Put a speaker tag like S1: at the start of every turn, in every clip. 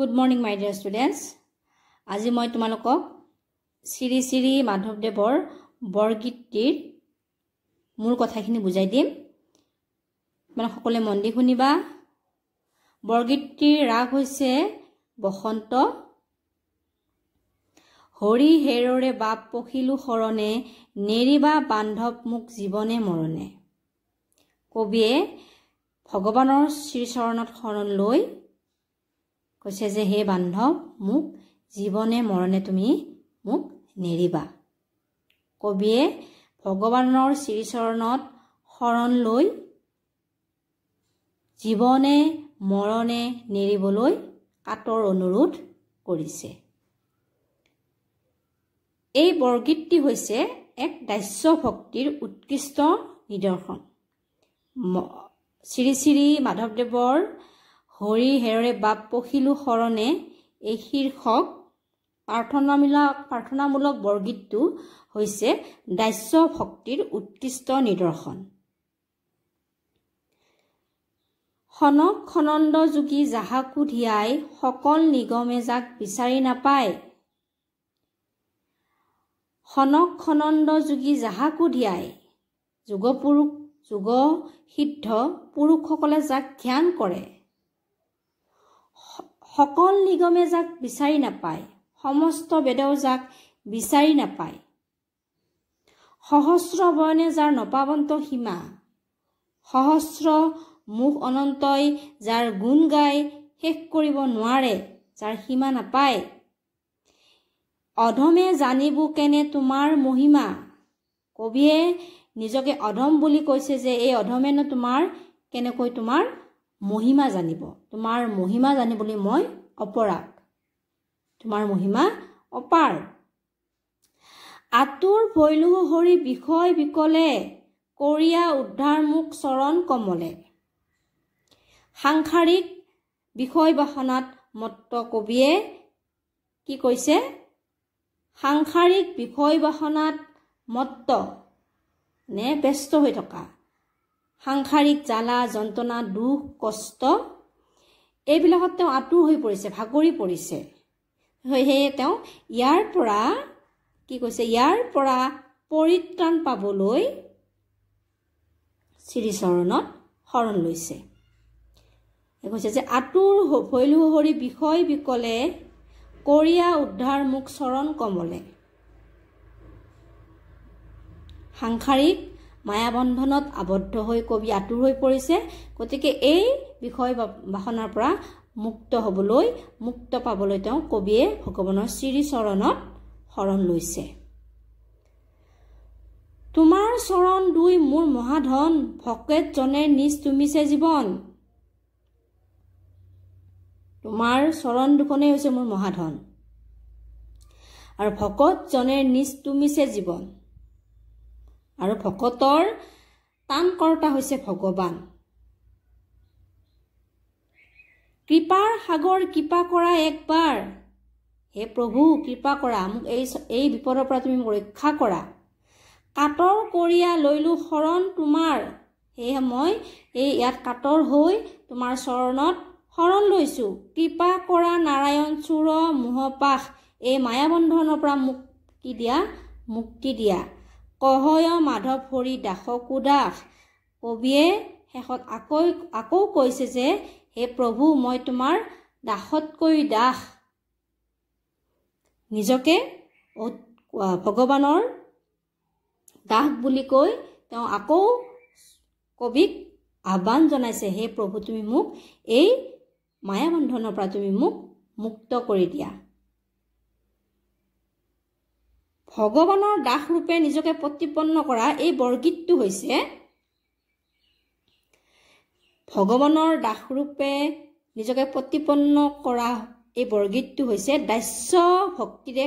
S1: good morning my dear students আজি মই তোমালোকক শ্ৰী শ্ৰী মাধৱদেৱৰ বৰগীতটিৰ মূল কথাখিনি বুজাই দিম তোমালোক সকলোৱে মন দি শুনিবা বৰগীতটিৰ ৰাগ হৈছে বসন্ত হৰি হেৰৰে বাপ পখিলো শৰণে নেৰিবা বান্ধৱ মোক জীৱনে মৰণে কবিয়ে ভগৱানৰ শ্ৰীচৰণত শৰণ লৈ কৈছে যে হে বান্ধৱ মোক জীৱনে মৰণে তুমি মোক নেৰিবা কবিয়ে ভগৱানৰ শ্ৰীচৰণত শৰণ লৈ জীৱনে মৰণে নেৰিবলৈ কাটৰ অনুৰোধ কৰিছে এই বৰগীতটি হৈছে এক দাস্য ভক্তিৰ উৎকৃষ্ট নিদৰ্শন শ্ৰী শ্ৰী মাধৱদেৱৰ হৰি হেৰে বাপ পখিলো শৰণে এই শীৰ্ষক প্ৰাৰ্থনামূলক প্ৰাৰ্থনামূলক বৰগীতটো হৈছে দাস্য ভক্তিৰ উৎকৃষ্ট নিদৰ্শন খনক খনন্দ যোগী জাহাকু ধিয়াই সকল নিগমে যাক বিচাৰি নাপায় খনক খনন্দ যোগী জাহাকু ধিয়াই যোগপুৰুষ যোগসিদ্ধ পুৰুষসকলে যাক ধ্যান কৰে সকল নিগমে যাক বিচাৰি নাপায় সমস্ত বেদেও যাক বিচাৰি নাপায় সহস্ৰ বৰ্ণে যাৰ নপাৱন্ত সীমা সহস্ৰ মুখ অনন্তই যাৰ গুণ গাই শেষ কৰিব নোৱাৰে যাৰ সীমা নাপায় অধমে জানিব কেনে তোমাৰ মহিমা কবিয়ে নিজকে অধম বুলি কৈছে যে এই অধমেনো তোমাৰ কেনেকৈ তোমাৰ মহিমা জানিব তোমাৰ মহিমা জানিবলৈ মই অপৰাগ তোমাৰ মহিমা অপাৰ আতুৰ ভৈলু হৰি বিষয় বিকলে কৰিয়া উদ্ধাৰ মোক চৰণ কমলে সাংসাৰিক বিষয় বাসনাত মত্ত কবিয়ে কি কৈছে সাংসাৰিক বিষয় বাসনাত মত্ত নে ব্যস্ত হৈ থকা সাংসাৰিক জ্বালা যন্ত্ৰণা দুখ কষ্ট এইবিলাকত তেওঁ আঁতৰ হৈ পৰিছে ভাগৰি পৰিছে সেয়ে তেওঁ ইয়াৰ পৰা কি কৈছে ইয়াৰ পৰা পৰিত্ৰাণ পাবলৈ শ্ৰীচৰণত শৰণ লৈছে কৈছে যে আঁতৰ ভৈলুসৰি বিষয় বিকলে কৰিয়া উদ্ধাৰ মুখ চৰণ কমলে সাংসাৰিক মায়াবন্ধনত আবদ্ধ হৈ কবি আঁতৰ হৈ পৰিছে গতিকে এই বিষয় বাসনাৰ পৰা মুক্ত হ'বলৈ মুক্ত পাবলৈ তেওঁ কবিয়ে ভগৱানৰ শ্ৰীচৰণত শৰণ লৈছে তোমাৰ চৰণ দুই মোৰ মহাধন ভকেতজনে নিজ তুমিছে জীৱন তোমাৰ চৰণ দুখনেই হৈছে মোৰ মহাধন আৰু ভকতজনে নিজ তুমিছে জীৱন আৰু ভকতৰ তাণকৰ্তা হৈছে ভগৱান কৃপাৰ সাগৰ কৃপা কৰা একবাৰ হে প্ৰভু কৃপা কৰা মোক এই এই বিপদৰ পৰা তুমি মোক ৰক্ষা কৰা কাটৰ কৰিয়া লৈলোঁ শৰণ তোমাৰ সেয়েহে মই এই ইয়াত কাটৰ হৈ তোমাৰ চৰণত শৰণ লৈছোঁ কৃপা কৰা নাৰায়ণ চুৰ মোহপাশ এই মায়াবন্ধনৰ পৰা মুক্তি দিয়া মুক্তি দিয়া কহয় মাধৱ হৰি দাসকো দাস কবিয়ে শেষত আকৌ আকৌ কৈছে যে হে প্ৰভু মই তোমাৰ দাসতকৈ দাস নিজকে ভগৱানৰ দাস বুলি কৈ তেওঁ আকৌ কবিক আহ্বান জনাইছে হে প্ৰভু তুমি মোক এই মায়াবন্ধনৰ পৰা তুমি মোক মুক্ত কৰি দিয়া ভগৱানৰ দাসৰূপে নিজকে প্ৰতিপন্ন কৰা এই বৰগীতটো হৈছে ভগৱানৰ দাসৰূপে নিজকে প্ৰতিপন্ন কৰা এই বৰগীতটো হৈছে দাস্য ভক্তিৰে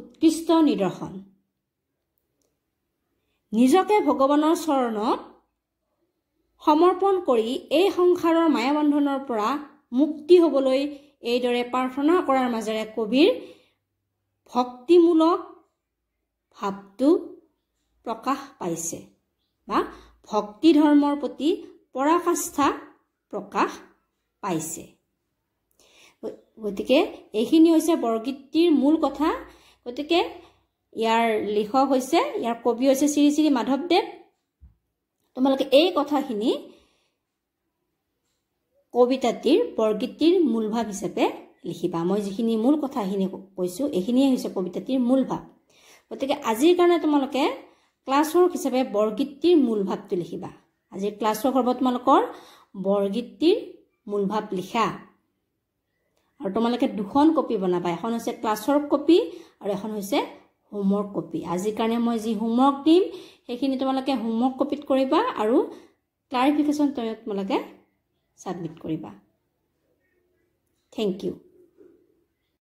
S1: উৎকৃষ্ট নিদৰ্শন নিজকে ভগৱানৰ চৰণত সমৰ্পণ কৰি এই সংসাৰৰ মায়াবন্ধনৰ পৰা মুক্তি হ'বলৈ এইদৰে প্ৰাৰ্থনা কৰাৰ মাজেৰে কবিৰ ভক্তিমূলক ভাৱটো প্ৰকাশ পাইছে বা ভক্তি ধৰ্মৰ প্ৰতি পৰাকাষ্ঠা প্ৰকাশ পাইছে গতিকে এইখিনি হৈছে বৰগীতটিৰ মূল কথা গতিকে ইয়াৰ লিখক হৈছে ইয়াৰ কবি হৈছে শ্ৰী শ্ৰী মাধৱদেৱ তোমালোকে এই কথাখিনি কবিতাটিৰ বৰগীতটিৰ মূল ভাৱ হিচাপে লিখিবা মই যিখিনি মূল কথাখিনি কৈছোঁ এইখিনিয়ে হৈছে কবিতাটিৰ মূল ভাৱ গতিকে আজিৰ কাৰণে তোমালোকে ক্লাছৱৰ্ক হিচাপে বৰগীতটিৰ মূল ভাৱটো লিখিবা আজিৰ ক্লাছৱৰ্ক হ'ব তোমালোকৰ বৰগীতটিৰ মূল ভাৱ লিখা আৰু তোমালোকে দুখন কপি বনাবা এখন হৈছে ক্লাছৰ কপি আৰু এখন হৈছে হোমৱৰ্ক কপি আজিৰ কাৰণে মই যি হোমৱৰ্ক দিম সেইখিনি তোমালোকে হোমৱৰ্ক কপিত কৰিবা আৰু ক্লাৰিফিকেশ্যন তোমালোকে ছাবমিট কৰিবা থেংক ইউ